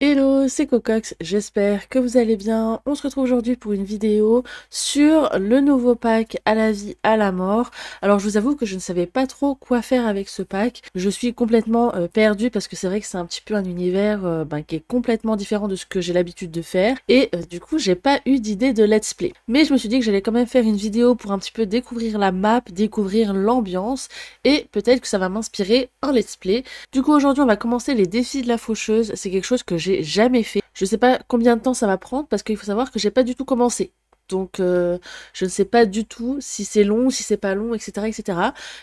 Hello, c'est Cocox, j'espère que vous allez bien. On se retrouve aujourd'hui pour une vidéo sur le nouveau pack à la vie, à la mort. Alors je vous avoue que je ne savais pas trop quoi faire avec ce pack. Je suis complètement euh, perdue parce que c'est vrai que c'est un petit peu un univers euh, ben, qui est complètement différent de ce que j'ai l'habitude de faire. Et euh, du coup, j'ai pas eu d'idée de let's play. Mais je me suis dit que j'allais quand même faire une vidéo pour un petit peu découvrir la map, découvrir l'ambiance et peut-être que ça va m'inspirer un let's play. Du coup, aujourd'hui, on va commencer les défis de la faucheuse. C'est quelque chose que j'ai jamais fait. Je sais pas combien de temps ça va prendre parce qu'il faut savoir que j'ai pas du tout commencé. Donc, euh, je ne sais pas du tout si c'est long, si c'est pas long, etc., etc.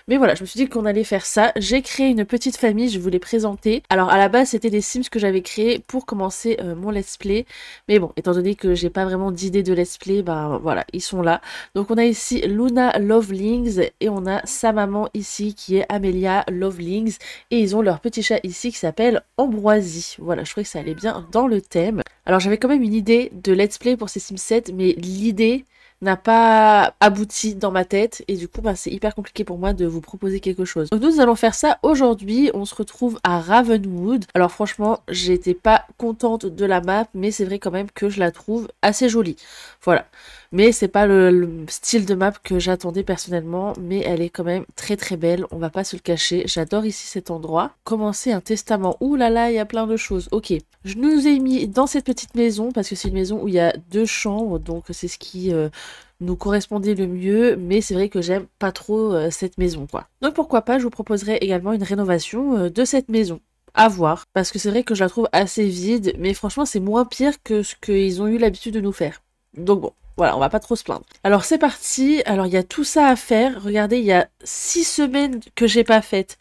Mais voilà, je me suis dit qu'on allait faire ça. J'ai créé une petite famille, je vous l'ai présentée. Alors, à la base, c'était des Sims que j'avais créés pour commencer euh, mon let's play. Mais bon, étant donné que j'ai pas vraiment d'idée de let's play, ben voilà, ils sont là. Donc, on a ici Luna Lovelings et on a sa maman ici qui est Amelia Lovelings. Et ils ont leur petit chat ici qui s'appelle Ambroisie. Voilà, je trouvais que ça allait bien dans le thème. Alors j'avais quand même une idée de let's play pour ces Sims 7, mais l'idée n'a pas abouti dans ma tête et du coup ben, c'est hyper compliqué pour moi de vous proposer quelque chose. Donc nous allons faire ça aujourd'hui, on se retrouve à Ravenwood. Alors franchement j'étais pas contente de la map mais c'est vrai quand même que je la trouve assez jolie. Voilà. Mais c'est pas le, style de map que j'attendais personnellement, mais elle est quand même très très belle, on va pas se le cacher. J'adore ici cet endroit. Commencer un testament. Ouh là là, il y a plein de choses. Ok. Je nous ai mis dans cette petite maison parce que c'est une maison où il y a deux chambres, donc c'est ce qui euh, nous correspondait le mieux, mais c'est vrai que j'aime pas trop euh, cette maison quoi. Donc pourquoi pas, je vous proposerai également une rénovation euh, de cette maison. À voir, parce que c'est vrai que je la trouve assez vide, mais franchement c'est moins pire que ce qu'ils ont eu l'habitude de nous faire. Donc bon, voilà, on va pas trop se plaindre. Alors c'est parti, alors il y a tout ça à faire, regardez, il y a six semaines que j'ai pas fait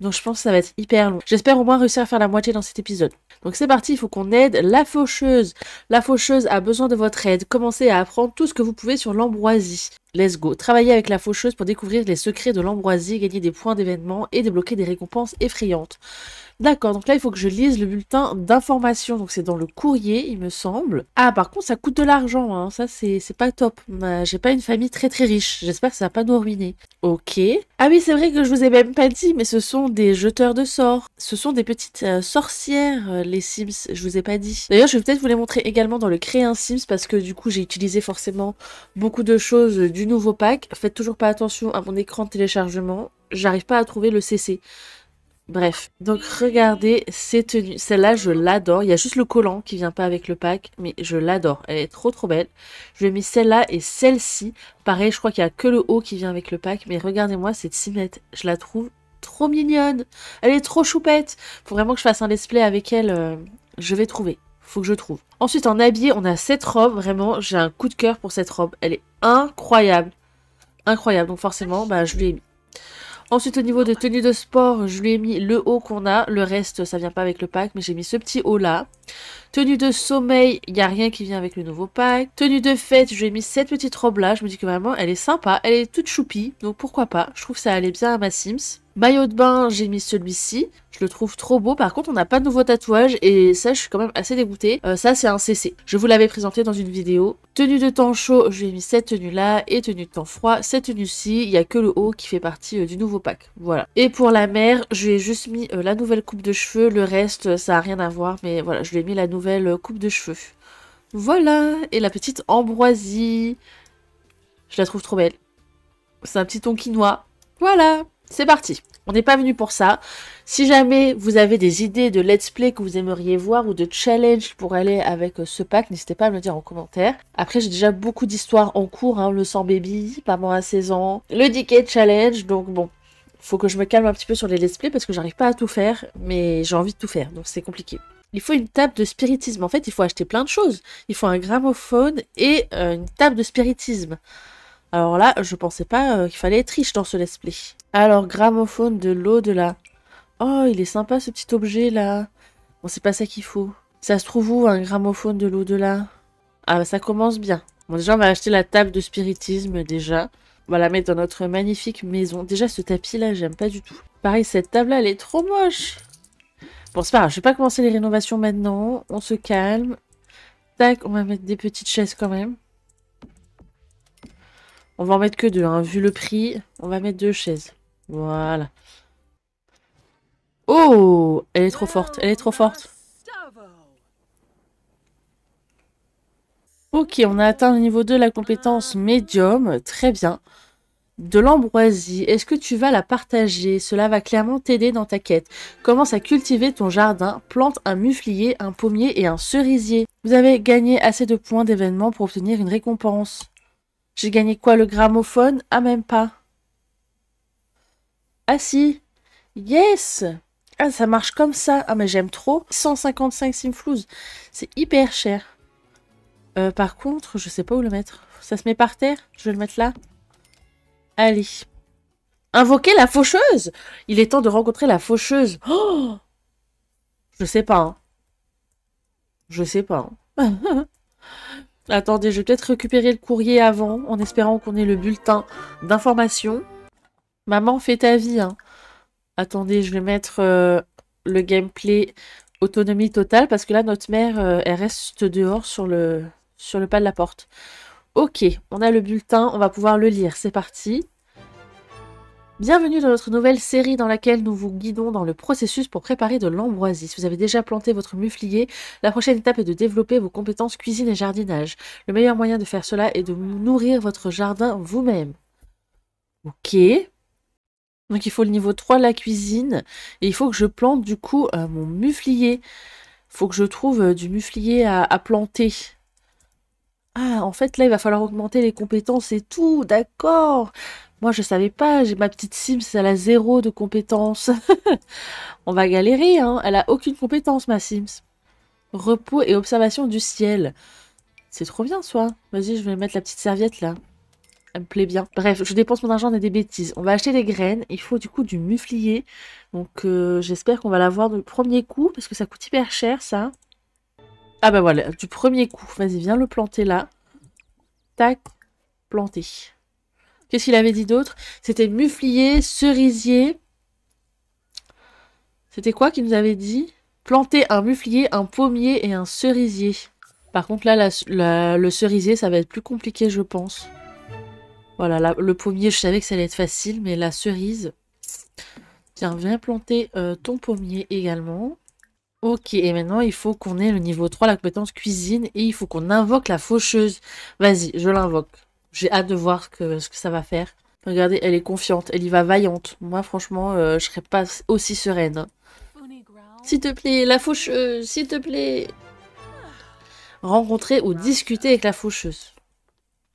donc je pense que ça va être hyper long. J'espère au moins réussir à faire la moitié dans cet épisode. Donc c'est parti, il faut qu'on aide la faucheuse. La faucheuse a besoin de votre aide. Commencez à apprendre tout ce que vous pouvez sur l'ambroisie. Let's go. Travailler avec la faucheuse pour découvrir les secrets de l'ambroisie, gagner des points d'événement et débloquer des récompenses effrayantes. D'accord, donc là il faut que je lise le bulletin d'information. Donc c'est dans le courrier, il me semble. Ah par contre ça coûte de l'argent, hein. ça c'est pas top. J'ai pas une famille très très riche. J'espère que ça va pas nous ruiner. Ok. Ah oui c'est vrai que je vous ai même pas dit, mais ce sont des jeteurs de sorts. Ce sont des petites euh, sorcières, euh, les Sims, je vous ai pas dit. D'ailleurs je vais peut-être vous les montrer également dans le Créer un Sims parce que du coup j'ai utilisé forcément beaucoup de choses du nouveau pack, faites toujours pas attention à mon écran de téléchargement, j'arrive pas à trouver le CC. Bref, donc regardez ces tenues. Celle-là, je l'adore. Il y a juste le collant qui vient pas avec le pack, mais je l'adore. Elle est trop trop belle. Je vais mettre mis celle-là et celle-ci. Pareil, je crois qu'il y a que le haut qui vient avec le pack, mais regardez-moi cette cimette. Je la trouve trop mignonne. Elle est trop choupette. Faut vraiment que je fasse un let's play avec elle. Euh, je vais trouver. Faut que je trouve. Ensuite, en habillé, on a cette robe. Vraiment, j'ai un coup de cœur pour cette robe. Elle est incroyable. Incroyable. Donc forcément, bah, je lui ai mis. Ensuite, au niveau de tenue de sport, je lui ai mis le haut qu'on a. Le reste, ça vient pas avec le pack, mais j'ai mis ce petit haut-là. Tenue de sommeil, il n'y a rien qui vient avec le nouveau pack. Tenue de fête, je lui ai mis cette petite robe-là. Je me dis que vraiment, elle est sympa. Elle est toute choupie, donc pourquoi pas. Je trouve que ça allait bien à ma Sims. Maillot de bain, j'ai mis celui-ci. Je le trouve trop beau. Par contre, on n'a pas de nouveau tatouage et ça, je suis quand même assez dégoûtée. Euh, ça, c'est un CC. Je vous l'avais présenté dans une vidéo. Tenue de temps chaud, je lui mis cette tenue-là et tenue de temps froid, cette tenue-ci. Il n'y a que le haut qui fait partie euh, du nouveau pack. Voilà. Et pour la mère, je lui ai juste mis euh, la nouvelle coupe de cheveux. Le reste, ça n'a rien à voir, mais voilà, je lui ai mis la nouvelle coupe de cheveux. Voilà. Et la petite ambroisie. Je la trouve trop belle. C'est un petit ton quinoa. Voilà c'est parti On n'est pas venu pour ça. Si jamais vous avez des idées de let's play que vous aimeriez voir ou de challenge pour aller avec euh, ce pack, n'hésitez pas à me le dire en commentaire. Après, j'ai déjà beaucoup d'histoires en cours, hein. le sang baby, moins à 16 ans, le DK challenge, donc bon, faut que je me calme un petit peu sur les let's play parce que j'arrive pas à tout faire, mais j'ai envie de tout faire, donc c'est compliqué. Il faut une table de spiritisme. En fait, il faut acheter plein de choses. Il faut un gramophone et euh, une table de spiritisme. Alors là, je pensais pas euh, qu'il fallait être riche dans ce let's play. Alors, gramophone de l'au-delà. Oh, il est sympa ce petit objet là. Bon, c'est pas ça qu'il faut. Ça se trouve où un gramophone de l'au-delà Ah, bah, ça commence bien. Bon, déjà, on va acheter la table de spiritisme déjà. On va la mettre dans notre magnifique maison. Déjà, ce tapis là, j'aime pas du tout. Pareil, cette table là, elle est trop moche. Bon, c'est pas grave, je vais pas commencer les rénovations maintenant. On se calme. Tac, on va mettre des petites chaises quand même. On va en mettre que deux, hein. vu le prix. On va mettre deux chaises. Voilà. Oh Elle est trop forte, elle est trop forte. Ok, on a atteint le niveau 2, la compétence médium. Très bien. De l'ambroisie, est-ce que tu vas la partager Cela va clairement t'aider dans ta quête. Commence à cultiver ton jardin, plante un muflier, un pommier et un cerisier. Vous avez gagné assez de points d'événement pour obtenir une récompense. J'ai gagné quoi le gramophone Ah, même pas. Ah si Yes Ah, ça marche comme ça. Ah, mais j'aime trop. 155 simflouz. C'est hyper cher. Euh, par contre, je sais pas où le mettre. Ça se met par terre Je vais le mettre là. Allez. Invoquer la faucheuse Il est temps de rencontrer la faucheuse. Oh je sais pas. Hein. Je sais pas. Hein. Attendez, je vais peut-être récupérer le courrier avant, en espérant qu'on ait le bulletin d'information. Maman, fais ta vie. Hein. Attendez, je vais mettre euh, le gameplay autonomie totale, parce que là, notre mère, euh, elle reste dehors sur le, sur le pas de la porte. Ok, on a le bulletin, on va pouvoir le lire. C'est parti. Bienvenue dans notre nouvelle série dans laquelle nous vous guidons dans le processus pour préparer de l'ambroisie. Si vous avez déjà planté votre muflier, la prochaine étape est de développer vos compétences cuisine et jardinage. Le meilleur moyen de faire cela est de nourrir votre jardin vous-même. Ok. Donc il faut le niveau 3, la cuisine. Et il faut que je plante du coup euh, mon muflier. Il faut que je trouve euh, du muflier à planter. Ah, en fait, là, il va falloir augmenter les compétences et tout, d'accord. Moi, je savais pas, j'ai ma petite Sims, elle a zéro de compétences. On va galérer, hein. Elle a aucune compétence, ma Sims. Repos et observation du ciel. C'est trop bien, soit. Vas-y, je vais mettre la petite serviette, là. Elle me plaît bien. Bref, je dépense mon argent dans des bêtises. On va acheter des graines. Il faut du coup du muflier. Donc, euh, j'espère qu'on va l'avoir du premier coup, parce que ça coûte hyper cher, ça. Ah bah voilà, du premier coup. Vas-y, viens le planter là. Tac, planté. Qu'est-ce qu'il avait dit d'autre C'était muflier, cerisier. C'était quoi qu'il nous avait dit Planter un muflier, un pommier et un cerisier. Par contre, là, le cerisier, ça va être plus compliqué, je pense. Voilà, le pommier, je savais que ça allait être facile, mais la cerise... Tiens, viens planter euh, ton pommier également. Ok, et maintenant il faut qu'on ait le niveau 3, la compétence cuisine, et il faut qu'on invoque la faucheuse. Vas-y, je l'invoque. J'ai hâte de voir ce que, ça va faire. Regardez, elle est confiante, elle y va vaillante. Moi, franchement, je euh, je serais pas aussi sereine. S'il te plaît, la faucheuse, s'il te plaît. Rencontrer ou discuter avec la faucheuse.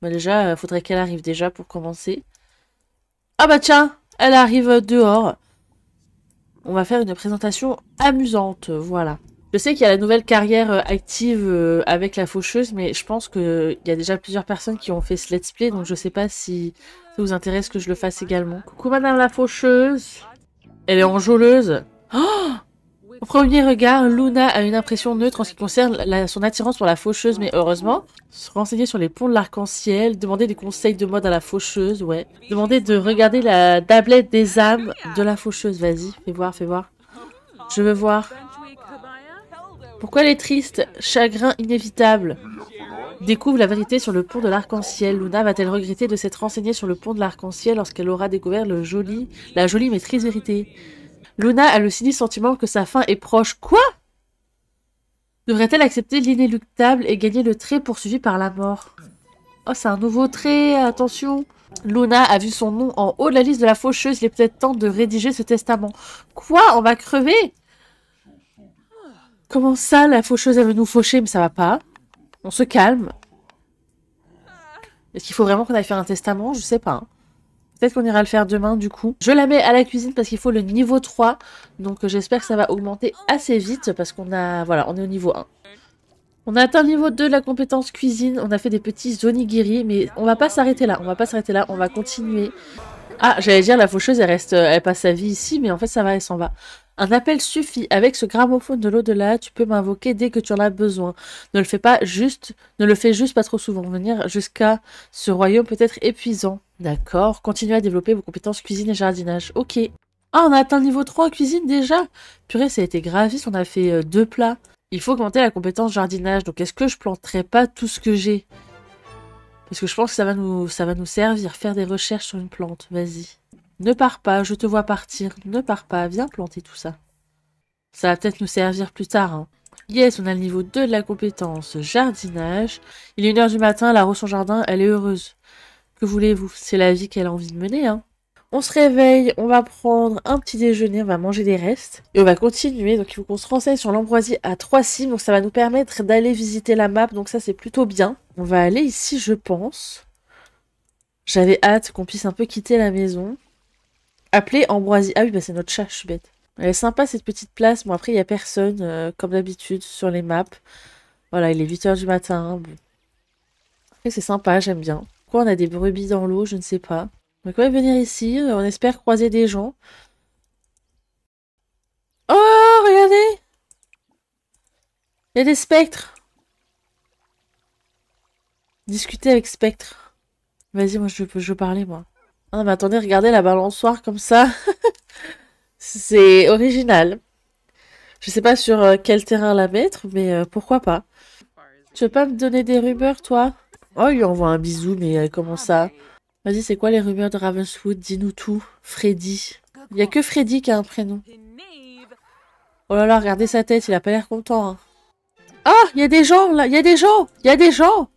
Mais bah, déjà, euh, faudrait qu'elle arrive déjà pour commencer. Ah bah tiens, elle arrive dehors on va faire une présentation amusante, voilà. Je sais qu'il y a la nouvelle carrière euh, active euh, avec la faucheuse, mais je pense qu'il y a déjà plusieurs personnes qui ont fait ce let's play, donc je sais pas si ça vous intéresse que je le fasse également. Coucou madame la faucheuse Elle est enjôleuse Oh au premier regard, Luna a une impression neutre en ce qui concerne son attirance pour la faucheuse, mais heureusement, se renseigner sur les ponts de l'arc-en-ciel, demander des conseils de mode à la faucheuse, ouais. Demander de regarder la tablette des âmes de la faucheuse, vas-y, fais voir, fais voir. Je veux voir. Pourquoi les est triste Chagrin inévitable. Découvre la vérité sur le pont de l'arc-en-ciel. Luna va-t-elle regretter de s'être renseignée sur le pont de l'arc-en-ciel lorsqu'elle aura découvert le joli, la jolie maîtrise vérité Luna a le sinistre sentiment que sa fin est proche. Quoi Devrait-elle accepter l'inéluctable et gagner le trait poursuivi par la mort Oh, c'est un nouveau trait, attention Luna a vu son nom en haut de la liste de la faucheuse, il est peut-être temps de rédiger ce testament. Quoi On va crever Comment ça, la faucheuse, elle veut nous faucher, mais ça va pas On se calme. Est-ce qu'il faut vraiment qu'on aille faire un testament Je sais pas. Peut-être qu'on ira le faire demain du coup. Je la mets à la cuisine parce qu'il faut le niveau 3. Donc euh, j'espère que ça va augmenter assez vite parce qu'on a... Voilà, on est au niveau 1. On a atteint le niveau 2 de la compétence cuisine. On a fait des petits onigiri. Mais on va pas s'arrêter là. On va pas s'arrêter là. On va continuer. Ah, j'allais dire la faucheuse, elle reste, euh, elle passe sa vie ici, mais en fait ça va, elle s'en va. Un appel suffit. Avec ce gramophone de l'au-delà, tu peux m'invoquer dès que tu en as besoin. Ne le fais pas juste, ne le fais juste pas trop souvent. Venir jusqu'à ce royaume peut être épuisant. D'accord. Continuez à développer vos compétences cuisine et jardinage. Ok. Ah, on a atteint le niveau 3 en cuisine déjà Purée, ça a été graviste, on a fait euh, deux plats. Il faut augmenter la compétence jardinage, donc est-ce que je planterai pas tout ce que j'ai Parce que je pense que ça va, nous, ça va nous servir, faire des recherches sur une plante, vas-y. Ne pars pas, je te vois partir, ne pars pas, viens planter tout ça. Ça va peut-être nous servir plus tard. Hein. Yes, on a le niveau 2 de la compétence jardinage. Il est 1h du matin, la rose en jardin, elle est heureuse voulez-vous C'est la vie qu'elle a envie de mener, hein. On se réveille, on va prendre un petit déjeuner, on va manger des restes et on va continuer. Donc il faut qu'on se renseigne sur l'ambroisie à trois cimes, donc ça va nous permettre d'aller visiter la map, donc ça c'est plutôt bien. On va aller ici, je pense. J'avais hâte qu'on puisse un peu quitter la maison. Appeler ambroisie. Ah oui, bah c'est notre chat, je suis bête. Elle est sympa cette petite place. Bon après il y a personne, euh, comme d'habitude, sur les maps. Voilà, il est 8h du matin. c'est sympa, j'aime bien on a des brebis dans l'eau Je ne sais pas. on va venir ici. Euh, on espère croiser des gens. Oh, regardez Il y a des spectres. Discuter avec spectres. Vas-y, moi, je veux, je parler, moi. Ah mais attendez, regardez la balançoire comme ça. C'est original. Je sais pas sur euh, quel terrain la mettre, mais euh, pourquoi pas. Tu veux pas me donner des rumeurs, toi Oh, il lui envoie un bisou, mais euh, comment ça ah, bah, Vas-y, c'est quoi les rumeurs de Ravenswood Dis-nous tout. Freddy. Il n'y a que Freddy qui a un prénom. Oh là là, regardez sa tête, il a pas l'air content. Hein. Ah, il y a des gens là, il y a des gens, il y a des gens.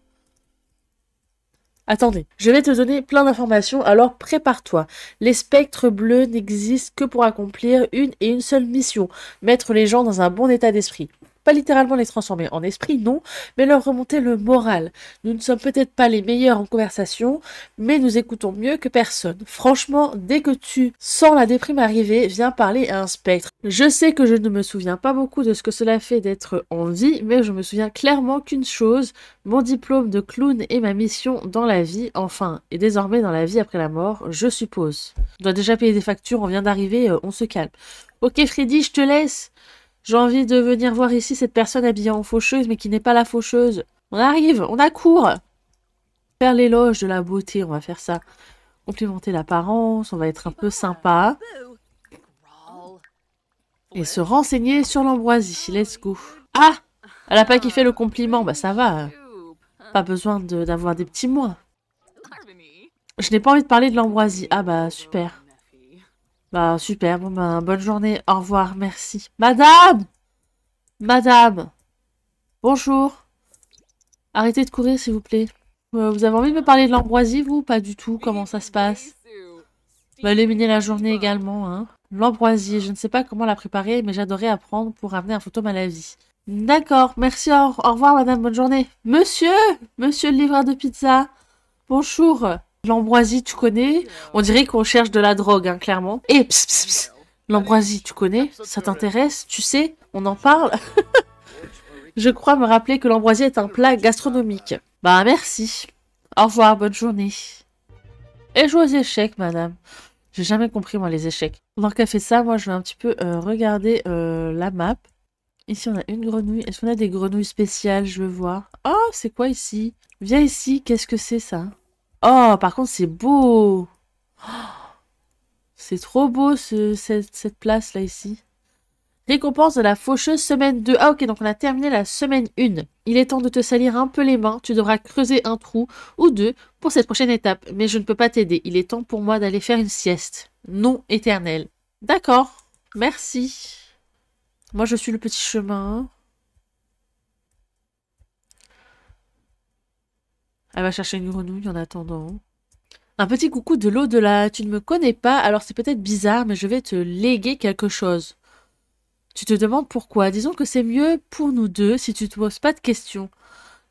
Attendez, je vais te donner plein d'informations, alors prépare-toi. Les spectres bleus n'existent que pour accomplir une et une seule mission, mettre les gens dans un bon état d'esprit. Pas littéralement les transformer en esprit, non, mais leur remonter le moral. Nous ne sommes peut-être pas les meilleurs en conversation, mais nous écoutons mieux que personne. Franchement, dès que tu sens la déprime arriver, viens parler à un spectre. Je sais que je ne me souviens pas beaucoup de ce que cela fait d'être en vie, mais je me souviens clairement qu'une chose, mon diplôme de clown et ma mission dans la vie, enfin, et désormais dans la vie après la mort, je suppose. On doit déjà payer des factures, on vient d'arriver, euh, on se calme. Ok Freddy, je te laisse. J'ai envie de venir voir ici cette personne habillée en faucheuse, mais qui n'est pas la faucheuse. On arrive, on accourt Faire l'éloge de la beauté, on va faire ça. Complimenter l'apparence, on va être un peu sympa. Et se renseigner sur l'ambroisie. Let's go. Ah Elle n'a pas kiffé le compliment, bah ça va. Pas besoin d'avoir des petits mois. Je n'ai pas envie de parler de l'ambroisie. Ah bah super. Bah, super, bon bah, bonne journée, au revoir, merci. Madame Madame Bonjour Arrêtez de courir s'il vous plaît. Euh, vous avez envie de me parler de l'ambroisie vous pas du tout Comment ça se passe Va bah, la journée également. Hein. L'ambroisie, je ne sais pas comment la préparer mais j'adorais apprendre pour ramener un photo à la vie. D'accord, merci, au, au revoir madame, bonne journée. Monsieur Monsieur le livreur de pizza Bonjour L'ambroisie, tu connais On dirait qu'on cherche de la drogue, hein, clairement. Et eh, pss, L'ambroisie, tu connais Ça t'intéresse Tu sais On en parle Je crois me rappeler que l'ambroisie est un plat gastronomique. Bah merci. Au revoir, bonne journée. Et joue aux échecs, madame. J'ai jamais compris, moi, les échecs. Pendant qu'elle fait ça, moi, je vais un petit peu euh, regarder euh, la map. Ici, on a une grenouille. Est-ce qu'on a des grenouilles spéciales Je veux voir. Oh, c'est quoi ici Viens ici, qu'est-ce que c'est, ça Oh, par contre, c'est beau. c'est trop beau, cette, place-là, ici. Récompense de la faucheuse semaine 2. Ah ok, donc on a terminé la semaine 1. Il est temps de te salir un peu les mains. Tu devras creuser un trou ou deux pour cette prochaine étape. Mais je ne peux pas t'aider. Il est temps pour moi d'aller faire une sieste. Non éternel. D'accord. Merci. Moi, je suis le petit chemin. Elle va chercher une grenouille en attendant. Un petit coucou de l'au-delà. Tu ne me connais pas, alors c'est peut-être bizarre, mais je vais te léguer quelque chose. Tu te demandes pourquoi. Disons que c'est mieux pour nous deux si tu ne te poses pas de questions.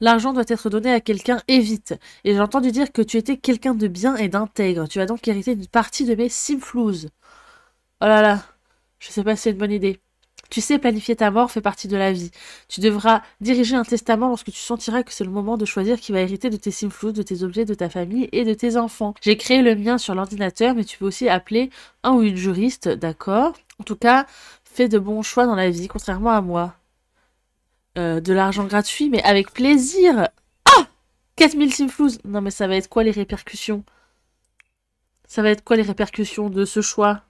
L'argent doit être donné à quelqu'un et vite. Et j'ai entendu dire que tu étais quelqu'un de bien et d'intègre. Tu vas donc hérité une partie de mes simflouz. Oh là là, je sais pas si c'est une bonne idée. Tu sais, planifier ta mort fait partie de la vie. Tu devras diriger un testament lorsque tu sentiras que c'est le moment de choisir qui va hériter de tes simflous, de tes objets, de ta famille et de tes enfants. J'ai créé le mien sur l'ordinateur, mais tu peux aussi appeler un ou une juriste, d'accord En tout cas, fais de bons choix dans la vie, contrairement à moi. Euh, de l'argent gratuit, mais avec plaisir Ah 4000 simflous Non mais ça va être quoi les répercussions Ça va être quoi les répercussions de ce choix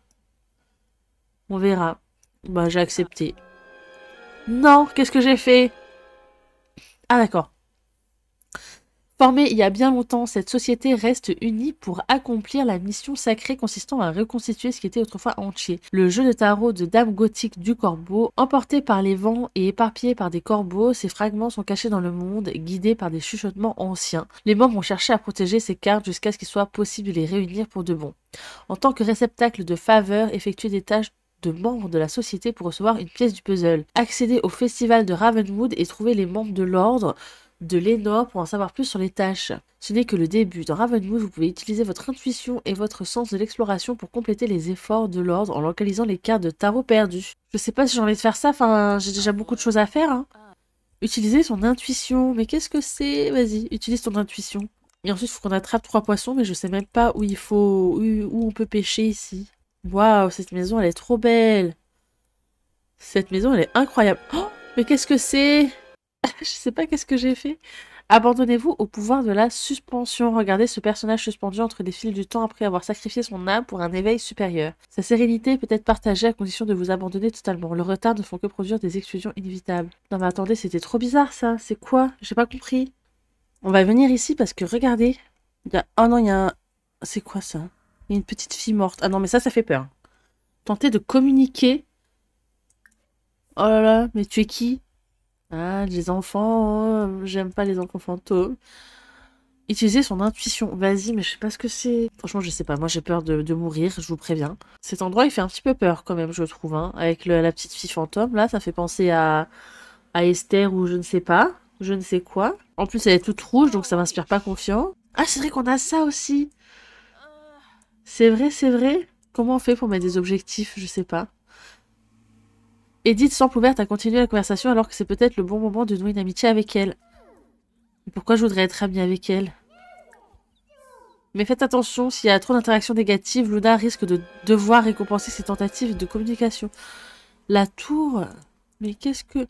On verra. Bah, j'ai accepté. Non, qu'est-ce que j'ai fait Ah, d'accord. Formée il y a bien longtemps, cette société reste unie pour accomplir la mission sacrée consistant à reconstituer ce qui était autrefois entier. Le jeu de tarot de dames gothique du corbeau, emporté par les vents et éparpillé par des corbeaux, ses fragments sont cachés dans le monde, guidés par des chuchotements anciens. Les membres ont cherché à protéger ces cartes jusqu'à ce qu'il soit possible de les réunir pour de bon. En tant que réceptacle de faveur, effectuer des tâches de membres de la société pour recevoir une pièce du puzzle, accéder au festival de Ravenwood et trouver les membres de l'ordre de l'énorme pour en savoir plus sur les tâches. Ce n'est que le début. Dans Ravenwood, vous pouvez utiliser votre intuition et votre sens de l'exploration pour compléter les efforts de l'ordre en localisant les cartes de tarot perdues. Je sais pas si j'ai envie de faire ça, enfin, j'ai déjà beaucoup de choses à faire. Hein. son intuition. Mais qu'est-ce que c'est Vas-y, utilise ton intuition. Et ensuite, il faut qu'on attrape trois poissons, mais je sais même pas où il faut, où on peut pêcher ici. Waouh, cette maison, elle est trop belle. Cette maison, elle est incroyable. Oh, mais qu'est-ce que c'est Je sais pas qu'est-ce que j'ai fait. Abandonnez-vous au pouvoir de la suspension. Regardez ce personnage suspendu entre les fils du temps après avoir sacrifié son âme pour un éveil supérieur. Sa sérénité peut être partagée à condition de vous abandonner totalement. Le retard ne font que produire des exclusions inévitables. Non mais attendez, c'était trop bizarre ça. C'est quoi J'ai pas compris. On va venir ici parce que regardez. Il y a... Oh non, il y a un... C'est quoi ça il une petite fille morte. Ah non, mais ça, ça fait peur. Tenter de communiquer. Oh là là, mais tu es qui Ah, les enfants. Euh, j'aime pas les enfants fantômes. Utiliser son intuition. Vas-y, mais je sais pas ce que c'est. Franchement, je sais pas. Moi, j'ai peur de, mourir, je vous préviens. Cet endroit, il fait un petit peu peur quand même, je trouve. Hein. Avec la petite fille fantôme, là, ça fait penser à, à Esther ou je ne sais pas. Je ne sais quoi. En plus, elle est toute rouge, donc ça m'inspire pas confiance. Ah, c'est vrai qu'on a ça aussi. C'est vrai, c'est vrai. Comment on fait pour mettre des objectifs Je sais pas. Edith semble ouverte à continuer la conversation alors que c'est peut-être le bon moment de nouer une amitié avec elle. pourquoi je voudrais être amie avec elle Mais faites attention, s'il y a trop d'interactions négatives, Luna risque de devoir récompenser ses tentatives de communication. La tour Mais qu'est-ce que...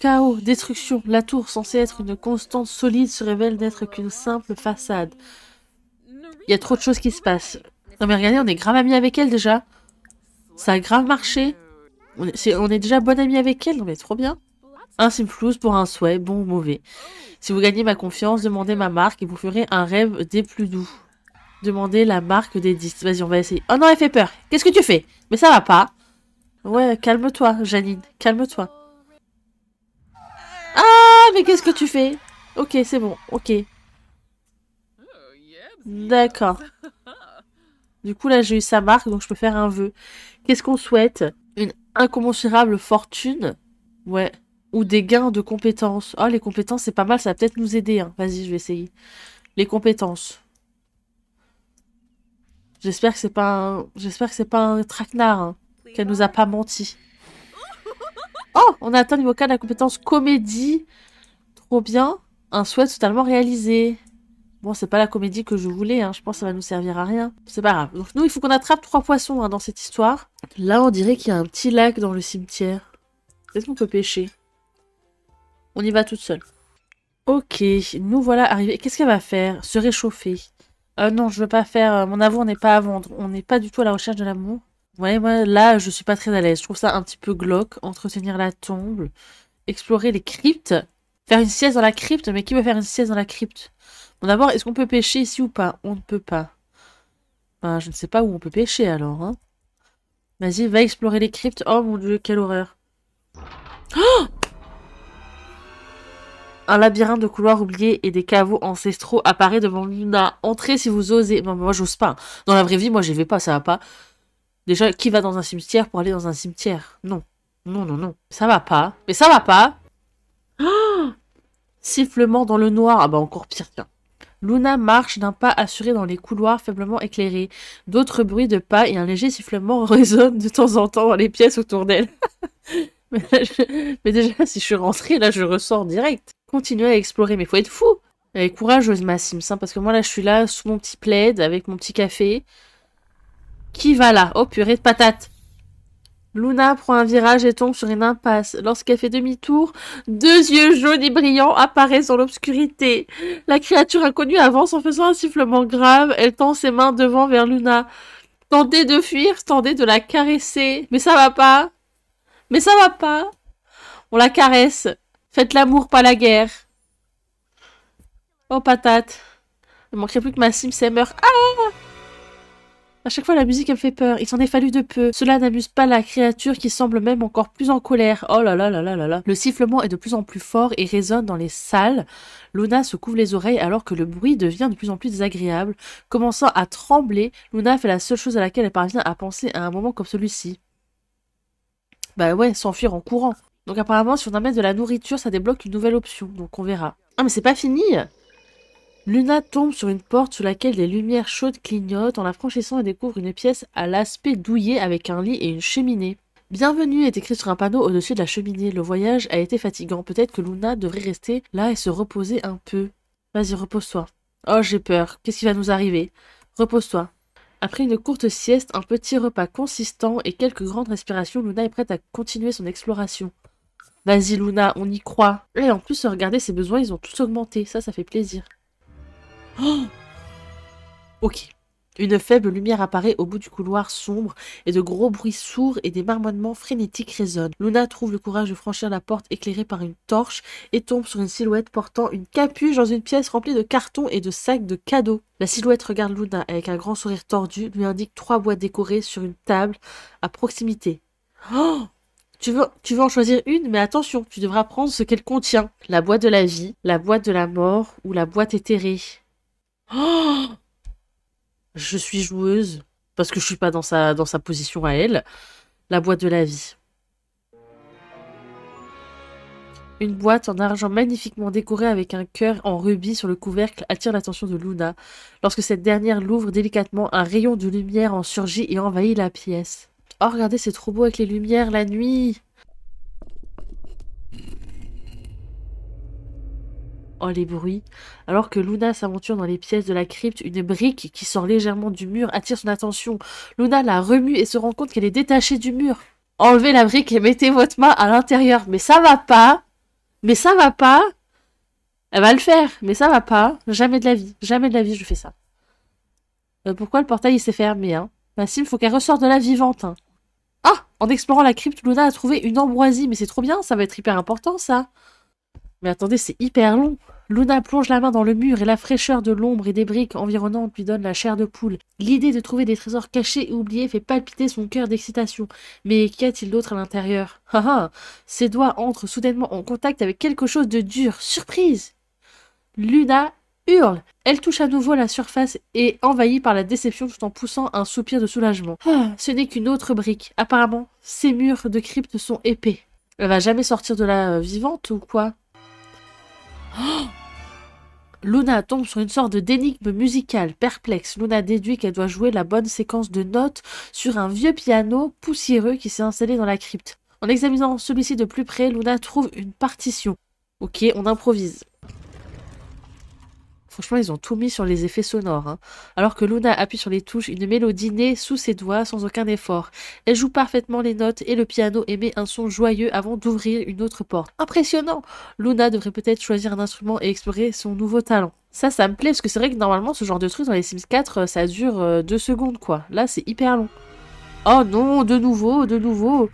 Chaos, destruction, la tour censée être une constante solide se révèle n'être qu'une simple façade. Il y a trop de choses qui se passent. Non mais regardez, on est grave amis avec elle déjà. Ça a grave marché. On est, on est déjà bonne amie avec elle, non mais trop bien. Un Simplus pour un souhait, bon ou mauvais. Si vous gagnez ma confiance, demandez ma marque et vous ferez un rêve des plus doux. Demandez la marque des 10. Vas-y, on va essayer. Oh non, elle fait peur. Qu'est-ce que tu fais Mais ça va pas. Ouais, calme-toi, Janine. Calme-toi. Ah, mais qu'est-ce que tu fais Ok, c'est bon. Ok. D'accord. Du coup, là, j'ai eu sa marque, donc je peux faire un vœu. Qu'est-ce qu'on souhaite Une incommensurable fortune Ouais. Ou des gains de compétences. Oh, les compétences, c'est pas mal, ça va peut-être nous aider. Hein. Vas-y, je vais essayer. Les compétences. J'espère que c'est pas un... J'espère que c'est pas un traquenard, hein, qu'elle nous a pas menti. Oh On a atteint le niveau 4 de la compétence comédie. Trop bien. Un souhait totalement réalisé. Bon, c'est pas la comédie que je voulais, hein. je pense que ça va nous servir à rien. C'est pas grave. Donc nous, il faut qu'on attrape trois poissons hein, dans cette histoire. Là, on dirait qu'il y a un petit lac dans le cimetière. Est-ce qu'on peut pêcher. On y va toute seule. Ok, nous voilà arrivés. Qu'est-ce qu'elle va faire Se réchauffer. Ah non, je veux pas faire... Euh, mon on n'est pas à vendre. On n'est pas du tout à la recherche de l'amour. Vous voyez, moi, là, je suis pas très à l'aise. Je trouve ça un petit peu glauque. Entretenir la tombe. Explorer les cryptes. Faire une sieste dans la crypte. Mais qui veut faire une sieste dans la crypte Bon, d'abord, est-ce qu'on peut pêcher ici ou pas On ne peut pas. Ben, je ne sais pas où on peut pêcher alors. Hein. Vas-y, va explorer les cryptes. Oh mon dieu, quelle horreur. Oh un labyrinthe de couloirs oubliés et des caveaux ancestraux apparaît devant Luna. Entrez si vous osez. moi, j'ose pas. Dans la vraie vie, moi, j'y vais pas, ça va pas. Déjà, qui va dans un cimetière pour aller dans un cimetière Non. Non, non, non. Ça va pas. Mais ça va pas. Oh Sifflement dans le noir. Ah bah, encore pire, tiens. Luna marche d'un pas assuré dans les couloirs faiblement éclairés. D'autres bruits de pas et un léger sifflement résonnent de temps en temps dans les pièces autour d'elle. mais, déjà, si je suis rentrée, là, je ressors direct. Continuez à explorer, mais faut être fou Elle courageuse, ma Sims, hein, parce que moi, là, je suis là, sous mon petit plaid, avec mon petit café. Qui va là Oh, purée de patates Luna prend un virage et tombe sur une impasse. Lorsqu'elle fait demi-tour, deux yeux jaunes et brillants apparaissent dans l'obscurité. La créature inconnue avance en faisant un sifflement grave. Elle tend ses mains devant vers Luna. Tentez de fuir, tentez de la caresser. Mais ça va pas. Mais ça va pas. On la caresse. Faites l'amour, pas la guerre. Oh patate. Il manquerait plus que ma sim meurt. Ah à chaque fois, la musique, elle fait peur. Il s'en est fallu de peu. Cela n'amuse pas la créature qui semble même encore plus en colère. Oh là là là là là là. Le sifflement est de plus en plus fort et résonne dans les salles. Luna se couvre les oreilles alors que le bruit devient de plus en plus désagréable. Commençant à trembler, Luna fait la seule chose à laquelle elle parvient à penser à un moment comme celui-ci. Bah ouais, s'enfuir en courant. Donc apparemment, si on met de la nourriture, ça débloque une nouvelle option. Donc on verra. Ah mais c'est pas fini Luna tombe sur une porte sous laquelle des lumières chaudes clignotent. En la franchissant, elle découvre une pièce à l'aspect douillet avec un lit et une cheminée. Bienvenue est écrit sur un panneau au-dessus de la cheminée. Le voyage a été fatigant. Peut-être que Luna devrait rester là et se reposer un peu. Vas-y, repose-toi. Oh, j'ai peur. Qu'est-ce qui va nous arriver Repose-toi. Après une courte sieste, un petit repas consistant et quelques grandes respirations, Luna est prête à continuer son exploration. Vas-y Luna, on y croit. Et en plus, regardez, ses besoins, ils ont tous augmenté. Ça, ça fait plaisir. Oh ok. Une faible lumière apparaît au bout du couloir sombre et de gros bruits sourds et des marmonnements frénétiques résonnent. Luna trouve le courage de franchir la porte éclairée par une torche et tombe sur une silhouette portant une capuche dans une pièce remplie de cartons et de sacs de cadeaux. La silhouette regarde Luna avec un grand sourire tordu, lui indique trois boîtes décorées sur une table à proximité. Oh tu veux, tu veux en choisir une, mais attention, tu devras prendre ce qu'elle contient. La boîte de la vie, la boîte de la mort ou la boîte éthérée. Oh je suis joueuse parce que je suis pas dans sa, dans sa position à elle. La boîte de la vie. Une boîte en argent magnifiquement décorée avec un cœur en rubis sur le couvercle attire l'attention de Luna. Lorsque cette dernière l'ouvre délicatement, un rayon de lumière en surgit et envahit la pièce. Oh, regardez, c'est trop beau avec les lumières la nuit Oh les bruits. Alors que Luna s'aventure dans les pièces de la crypte, une brique qui sort légèrement du mur attire son attention. Luna la remue et se rend compte qu'elle est détachée du mur. Enlevez la brique et mettez votre main à l'intérieur. Mais ça va pas. Mais ça va pas. Elle va le faire. Mais ça va pas. Jamais de la vie. Jamais de la vie je fais ça. Euh, pourquoi le portail s'est fermé hein Bah il faut qu'elle ressorte de la vivante. Hein. Ah En explorant la crypte, Luna a trouvé une ambroisie. Mais c'est trop bien, ça va être hyper important ça. Mais attendez, c'est hyper long. Luna plonge la main dans le mur et la fraîcheur de l'ombre et des briques environnantes lui donne la chair de poule. L'idée de trouver des trésors cachés et oubliés fait palpiter son cœur d'excitation. Mais qu'y a-t-il d'autre à l'intérieur ah ah Ses doigts entrent soudainement en contact avec quelque chose de dur. Surprise Luna hurle. Elle touche à nouveau la surface et envahie par la déception tout en poussant un soupir de soulagement. Ah, ce n'est qu'une autre brique. Apparemment, ces murs de crypte sont épais. Elle va jamais sortir de là euh, vivante ou quoi oh Luna tombe sur une sorte d'énigme musicale. Perplexe, Luna déduit qu'elle doit jouer la bonne séquence de notes sur un vieux piano poussiéreux qui s'est installé dans la crypte. En examinant celui-ci de plus près, Luna trouve une partition. Ok, on improvise. Franchement, ils ont tout mis sur les effets sonores. Hein. Alors que Luna appuie sur les touches, une mélodie naît sous ses doigts sans aucun effort. Elle joue parfaitement les notes et le piano émet un son joyeux avant d'ouvrir une autre porte. Impressionnant Luna devrait peut-être choisir un instrument et explorer son nouveau talent. Ça, ça me plaît parce que c'est vrai que normalement, ce genre de truc dans les Sims 4, euh, ça dure euh, deux secondes quoi. Là, c'est hyper long. Oh non, de nouveau, de nouveau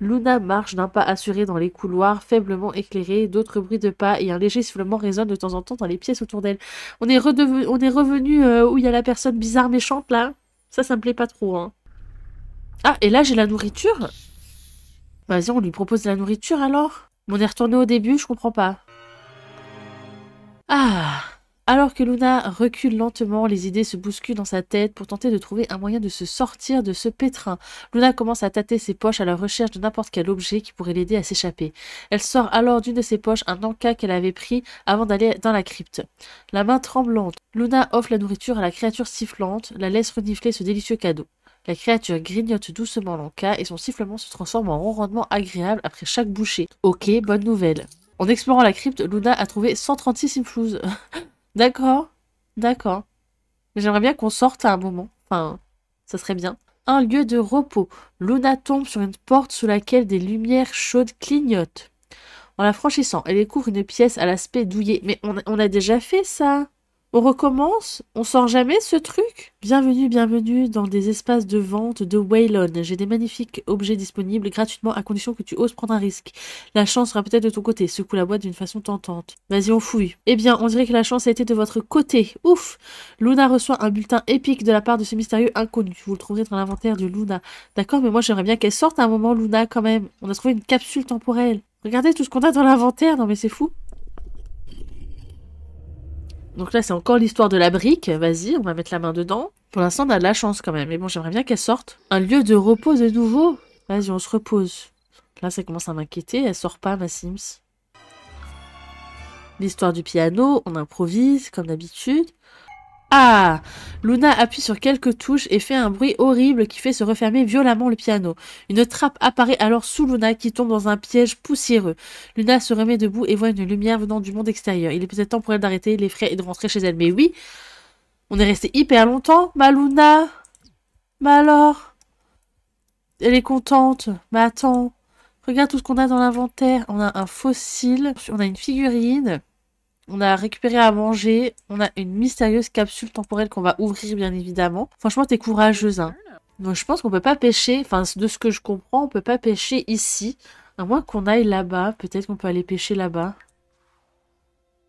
Luna marche d'un pas assuré dans les couloirs, faiblement éclairés, d'autres bruits de pas et un léger sifflement résonne de temps en temps dans les pièces autour d'elle. On est, on est revenu euh, où il y a la personne bizarre méchante, là Ça, ça me plaît pas trop, hein. Ah, et là, j'ai la nourriture Vas-y, on lui propose de la nourriture, alors Mais on est retourné au début, je comprends pas. Ah alors que Luna recule lentement, les idées se bousculent dans sa tête pour tenter de trouver un moyen de se sortir de ce pétrin. Luna commence à tâter ses poches à la recherche de n'importe quel objet qui pourrait l'aider à s'échapper. Elle sort alors d'une de ses poches un encas qu'elle avait pris avant d'aller dans la crypte. La main tremblante, Luna offre la nourriture à la créature sifflante, la laisse renifler ce délicieux cadeau. La créature grignote doucement l'encas et son sifflement se transforme en rendement agréable après chaque bouchée. Ok, bonne nouvelle. En explorant la crypte, Luna a trouvé 136 influes. D'accord. D'accord. J'aimerais bien qu'on sorte à un moment. Enfin, ça serait bien. Un lieu de repos. Luna tombe sur une porte sous laquelle des lumières chaudes clignotent. En la franchissant, elle découvre une pièce à l'aspect douillet. Mais on on a déjà fait ça on recommence On sort jamais ce truc Bienvenue, bienvenue dans des espaces de vente de Waylon. J'ai des magnifiques objets disponibles gratuitement à condition que tu oses prendre un risque. La chance sera peut-être de ton côté, secoue la boîte d'une façon tentante. Vas-y, on fouille. Eh bien, on dirait que la chance a été de votre côté. Ouf Luna reçoit un bulletin épique de la part de ce mystérieux inconnu. Vous le trouverez dans l'inventaire de Luna. D'accord, mais moi j'aimerais bien qu'elle sorte à un moment, Luna, quand même. On a trouvé une capsule temporelle. Regardez tout ce qu'on a dans l'inventaire. Non mais c'est fou. Donc là, c'est encore l'histoire de la brique. Vas-y, on va mettre la main dedans. Pour l'instant, on a de la chance quand même. Mais bon, j'aimerais bien qu'elle sorte. Un lieu de repos de nouveau. Vas-y, on se repose. Là, ça commence à m'inquiéter. Elle sort pas, ma Sims. L'histoire du piano, on improvise, comme d'habitude. Ah Luna appuie sur quelques touches et fait un bruit horrible qui fait se refermer violemment le piano. Une trappe apparaît alors sous Luna qui tombe dans un piège poussiéreux. Luna se remet debout et voit une lumière venant du monde extérieur. Il est peut-être temps pour elle d'arrêter les frais et de rentrer chez elle. Mais oui On est resté hyper longtemps, ma Luna Mais alors Elle est contente. Mais attends Regarde tout ce qu'on a dans l'inventaire. On a un fossile, on a une figurine. On a récupéré à manger. On a une mystérieuse capsule temporelle qu'on va ouvrir, bien évidemment. Franchement, t'es courageuse. Hein. Donc, je pense qu'on peut pas pêcher. Enfin, de ce que je comprends, on peut pas pêcher ici. À moins qu'on aille là-bas. Peut-être qu'on peut aller pêcher là-bas.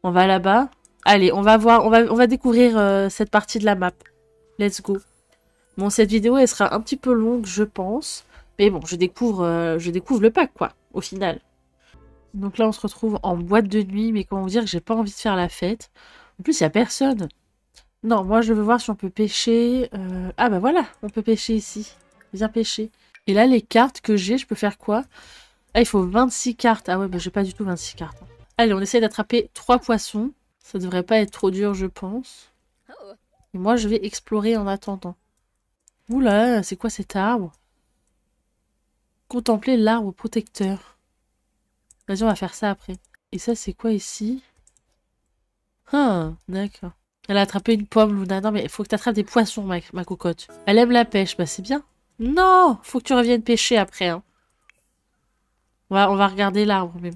On va là-bas. Allez, on va voir. On va, on va découvrir euh, cette partie de la map. Let's go. Bon, cette vidéo, elle sera un petit peu longue, je pense. Mais bon, je découvre, euh, je découvre le pack, quoi, au final. Donc là, on se retrouve en boîte de nuit, mais comment vous dire que j'ai pas envie de faire la fête. En plus, il n'y a personne. Non, moi, je veux voir si on peut pêcher. Euh, ah bah voilà, on peut pêcher ici. Viens pêcher. Et là, les cartes que j'ai, je peux faire quoi Ah, il faut 26 cartes. Ah ouais, bah j'ai pas du tout 26 cartes. Hein. Allez, on essaie d'attraper 3 poissons. Ça devrait pas être trop dur, je pense. Et moi, je vais explorer en attendant. Oula, c'est quoi cet arbre Contempler l'arbre protecteur. Vas-y, on va faire ça après. Et ça, c'est quoi ici Ah, d'accord. Elle a attrapé une pomme, Luna. Non, mais faut que tu attrapes des poissons, ma, ma, cocotte. Elle aime la pêche. Bah, c'est bien. Non Faut que tu reviennes pêcher après, hein. On va, on va regarder l'arbre, mais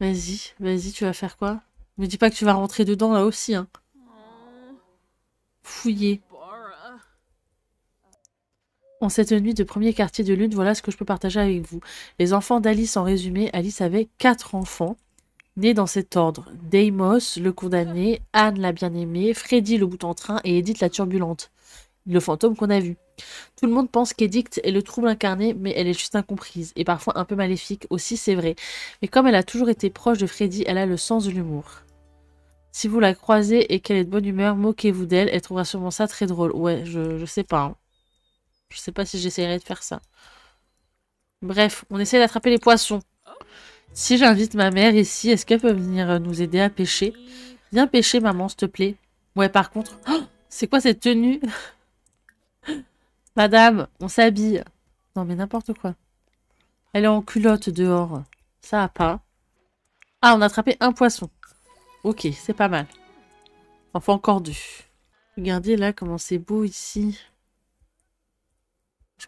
Vas-y, vas-y, tu vas faire quoi Me dis pas que tu vas rentrer dedans, là aussi, hein. Fouiller. En cette nuit de premier quartier de lune, voilà ce que je peux partager avec vous. Les enfants d'Alice en résumé, Alice avait quatre enfants, nés dans cet ordre. Deimos, le condamné, Anne la bien-aimée, Freddy le bout en train et Edith la turbulente, le fantôme qu'on a vu. Tout le monde pense qu'Edith est le trouble incarné, mais elle est juste incomprise, et parfois un peu maléfique aussi, c'est vrai. Mais comme elle a toujours été proche de Freddy, elle a le sens de l'humour. Si vous la croisez et qu'elle est de bonne humeur, moquez-vous d'elle, elle trouvera sûrement ça très drôle. Ouais, je, je sais pas. Hein. Je sais pas si j'essaierai de faire ça. Bref, on essaie d'attraper les poissons. Si j'invite ma mère ici, est-ce qu'elle peut venir euh, nous aider à pêcher Viens pêcher, maman, s'il te plaît. Ouais, par contre... Oh, c'est quoi cette tenue Madame, on s'habille. Non, mais n'importe quoi. Elle est en culotte dehors. Ça a pas. Ah, on a attrapé un poisson. Ok, c'est pas mal. Enfin, encore deux. Regardez là comment c'est beau ici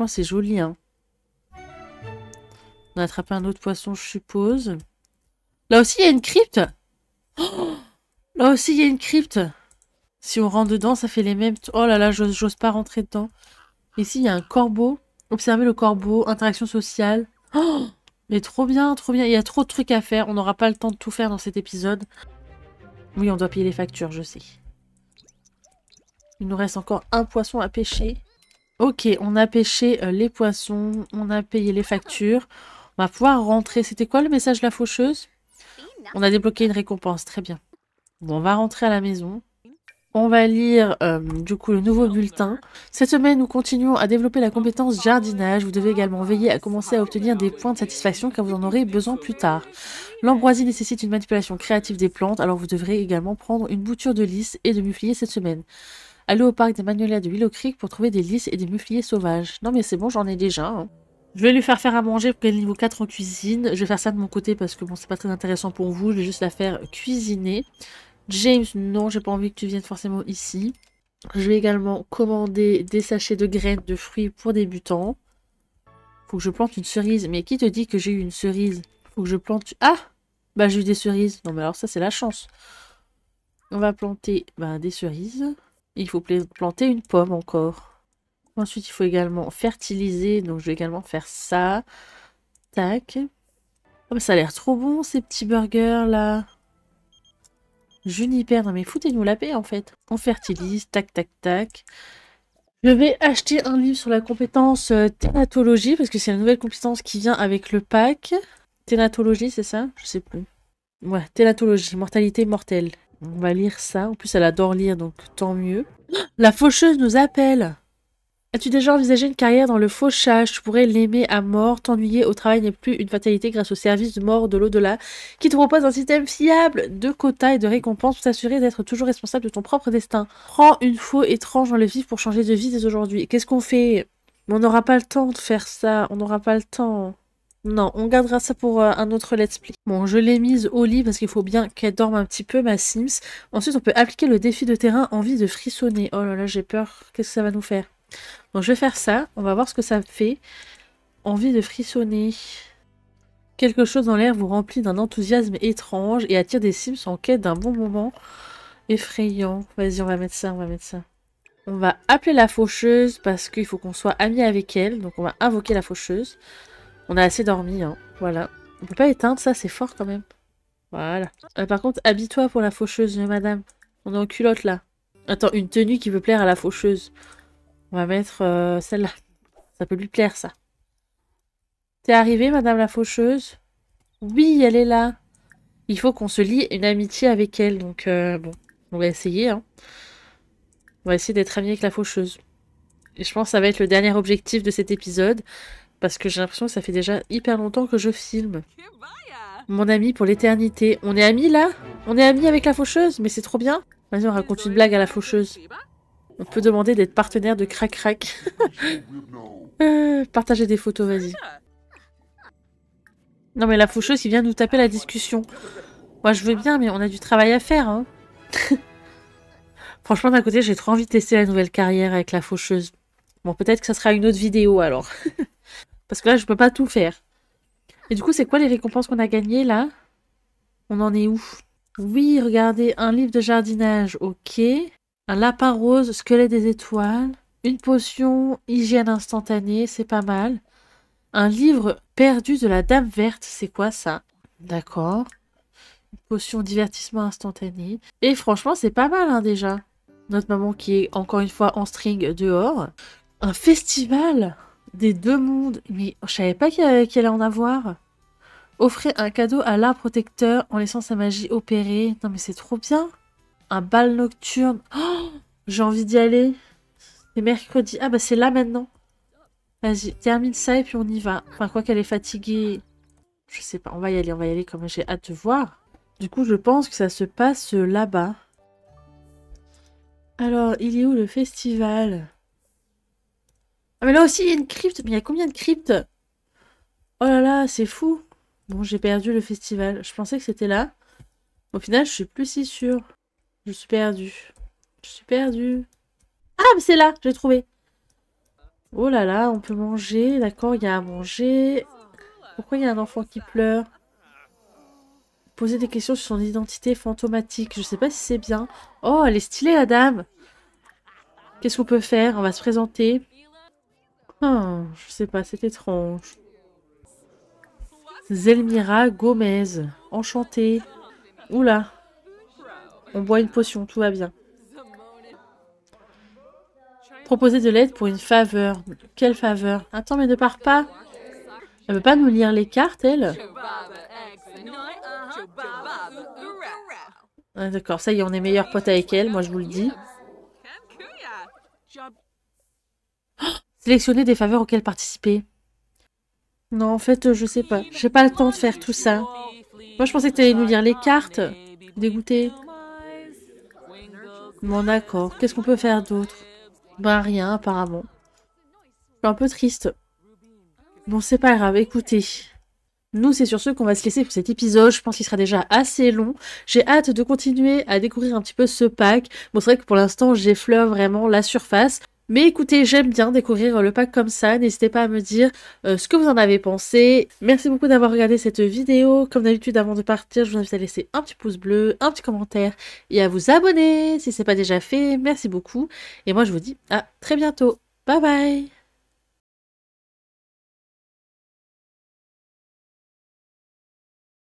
c'est joli, hein. On a attrapé un autre poisson, je suppose. Là aussi, il y a une crypte oh, Là aussi, il y a une crypte Si on rentre dedans, ça fait les mêmes... Oh là là, j'ose pas rentrer dedans. Ici, il y a un corbeau. Observez le corbeau, interaction sociale. Oh, mais trop bien, trop bien. Il y a trop de trucs à faire. On n'aura pas le temps de tout faire dans cet épisode. Oui, on doit payer les factures, je sais. Il nous reste encore un poisson à pêcher. Ok, on a pêché euh, les poissons, on a payé les factures. On va pouvoir rentrer. C'était quoi le message de la faucheuse On a débloqué une récompense, très bien. Bon, on va rentrer à la maison. On va lire euh, du coup le nouveau bulletin. Cette semaine, nous continuons à développer la compétence jardinage. Vous devez également veiller à commencer à obtenir des points de satisfaction car vous en aurez besoin plus tard. L'ambroisie nécessite une manipulation créative des plantes, alors vous devrez également prendre une bouture de lys et de muflier cette semaine. Aller au parc des magnolias de Willow Creek pour trouver des lys et des mufliers sauvages. Non mais c'est bon, j'en ai déjà. Hein. Je vais lui faire faire à manger pour qu'elle niveau 4 en cuisine. Je vais faire ça de mon côté parce que bon, c'est pas très intéressant pour vous. Je vais juste la faire cuisiner. James, non, j'ai pas envie que tu viennes forcément ici. Je vais également commander des sachets de graines de fruits pour débutants. Faut que je plante une cerise. Mais qui te dit que j'ai eu une cerise Faut que je plante... Ah Bah j'ai eu des cerises. Non mais alors ça c'est la chance. On va planter bah, des cerises. Il faut planter une pomme encore. Ensuite, il faut également fertiliser. Donc, je vais également faire ça. Tac. Ah bah, ça a l'air trop bon, ces petits burgers, là. Juniper. Non, mais foutez-nous la paix, en fait. On fertilise. Tac, tac, tac. Je vais acheter un livre sur la compétence euh, thénatologie, parce que c'est la nouvelle compétence qui vient avec le pack. Thénatologie, c'est ça Je sais plus. Ouais, thénatologie, mortalité mortelle. On va lire ça. En plus, elle adore lire, donc tant mieux. La faucheuse nous appelle. As-tu déjà envisagé une carrière dans le fauchage Tu pourrais l'aimer à mort, t'ennuyer au travail n'est plus une fatalité grâce au service de mort de l'au-delà qui te propose un système fiable de quotas et de récompenses pour t'assurer d'être toujours responsable de ton propre destin. Prends une faux étrange dans le vif pour changer de vie dès aujourd'hui. Qu'est-ce qu'on fait On n'aura pas le temps de faire ça, on n'aura pas le temps. Non, on gardera ça pour euh, un autre let's play. Bon, je l'ai mise au lit parce qu'il faut bien qu'elle dorme un petit peu, ma Sims. Ensuite, on peut appliquer le défi de terrain envie de frissonner. Oh là là, j'ai peur. Qu'est-ce que ça va nous faire Bon, je vais faire ça. On va voir ce que ça fait. Envie de frissonner. Quelque chose dans l'air vous remplit d'un enthousiasme étrange et attire des Sims en quête d'un bon moment effrayant. Vas-y, on va mettre ça, on va mettre ça. On va appeler la faucheuse parce qu'il faut qu'on soit amis avec elle. Donc on va invoquer la faucheuse. On a assez dormi, hein. Voilà. On peut pas éteindre ça, c'est fort quand même. Voilà. Euh, par contre, habille-toi pour la faucheuse, madame. On est en culotte, là. Attends, une tenue qui peut plaire à la faucheuse. On va mettre euh, celle-là. Ça peut lui plaire, ça. T'es arrivée, madame la faucheuse Oui, elle est là. Il faut qu'on se lie une amitié avec elle, donc euh, bon. On va essayer, hein. On va essayer d'être amis avec la faucheuse. Et je pense que ça va être le dernier objectif de cet épisode parce que j'ai l'impression que ça fait déjà hyper longtemps que je filme. Mon ami pour l'éternité. On est amis là On est amis avec la faucheuse Mais c'est trop bien Vas-y, on raconte une blague à la faucheuse. On peut demander d'être partenaire de Crac Crac. partagez des photos, vas-y. Non mais la faucheuse, il vient nous taper la discussion. Moi je veux bien, mais on a du travail à faire. Hein. Franchement, d'un côté, j'ai trop envie de tester la nouvelle carrière avec la faucheuse. Bon, peut-être que ça sera une autre vidéo alors. Parce que là, je peux pas tout faire. Et du coup, c'est quoi les récompenses qu'on a gagnées là On en est où Oui, regardez, un livre de jardinage, ok. Un lapin rose, squelette des étoiles. Une potion, hygiène instantanée, c'est pas mal. Un livre perdu de la dame verte, c'est quoi ça D'accord. Une potion divertissement instantané. Et franchement, c'est pas mal hein, déjà. Notre maman qui est encore une fois en string dehors. Un festival des deux mondes. Mais je savais pas qu'il allait, en avoir. Offrez un cadeau à l'art protecteur en laissant sa magie opérer. Non mais c'est trop bien. Un bal nocturne. Oh, j'ai envie d'y aller. C'est mercredi. Ah bah c'est là maintenant. Vas-y, termine ça et puis on y va. Enfin, quoi qu'elle est fatiguée, je sais pas, on va y aller, on va y aller comme j'ai hâte de voir. Du coup, je pense que ça se passe là-bas. Alors, il est où le festival ah, mais là aussi il y a une crypte, mais il y a combien de cryptes Oh là là, c'est fou Bon, j'ai perdu le festival. Je pensais que c'était là. Au final, je suis plus si sûre. Je suis perdue. Je suis perdue. Ah, mais c'est là J'ai trouvé. Oh là là, on peut manger. D'accord, il y a à manger. Pourquoi il y a un enfant qui pleure Poser des questions sur son identité fantomatique. Je sais pas si c'est bien. Oh, elle est stylée, la dame Qu'est-ce qu'on peut faire On va se présenter. Ah, je sais pas, c'est étrange. Zelmira Gomez, enchantée. Oula, on boit une potion, tout va bien. Proposer de l'aide pour une faveur. Quelle faveur Attends, mais ne pars pas. Elle veut pas nous lire les cartes, elle ah, D'accord, ça y est, on est meilleurs potes avec elle, moi je vous le dis. Sélectionner des faveurs auxquelles participer. Non, en fait, je sais pas. J'ai pas le temps de faire tout ça. Moi, je pensais que allais nous lire les cartes. Dégoûté. Bon, d'accord. Qu'est-ce qu'on peut faire d'autre Ben, rien, apparemment. Je suis un peu triste. Bon, c'est pas grave. Écoutez. Nous, c'est sur ce qu'on va se laisser pour cet épisode. Je pense qu'il sera déjà assez long. J'ai hâte de continuer à découvrir un petit peu ce pack. Bon, c'est vrai que pour l'instant, j'effleure vraiment la surface. Mais écoutez, j'aime bien découvrir euh, le pack comme ça. N'hésitez pas à me dire euh, ce que vous en avez pensé. Merci beaucoup d'avoir regardé cette vidéo. Comme d'habitude, avant de partir, je vous invite à laisser un petit pouce bleu, un petit commentaire et à vous abonner si ce n'est pas déjà fait. Merci beaucoup. Et moi, je vous dis à très bientôt. Bye bye